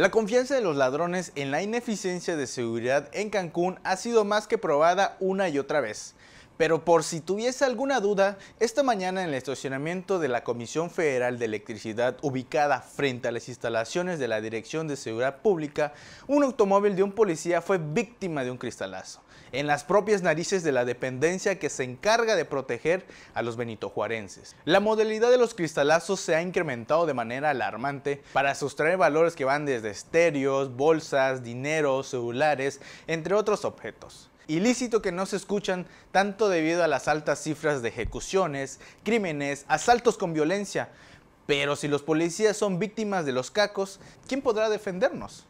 La confianza de los ladrones en la ineficiencia de seguridad en Cancún ha sido más que probada una y otra vez. Pero por si tuviese alguna duda, esta mañana en el estacionamiento de la Comisión Federal de Electricidad ubicada frente a las instalaciones de la Dirección de Seguridad Pública, un automóvil de un policía fue víctima de un cristalazo, en las propias narices de la dependencia que se encarga de proteger a los benitojuarenses. La modalidad de los cristalazos se ha incrementado de manera alarmante para sustraer valores que van desde estéreos, bolsas, dinero, celulares, entre otros objetos ilícito que no se escuchan tanto debido a las altas cifras de ejecuciones, crímenes, asaltos con violencia. Pero si los policías son víctimas de los cacos, ¿quién podrá defendernos?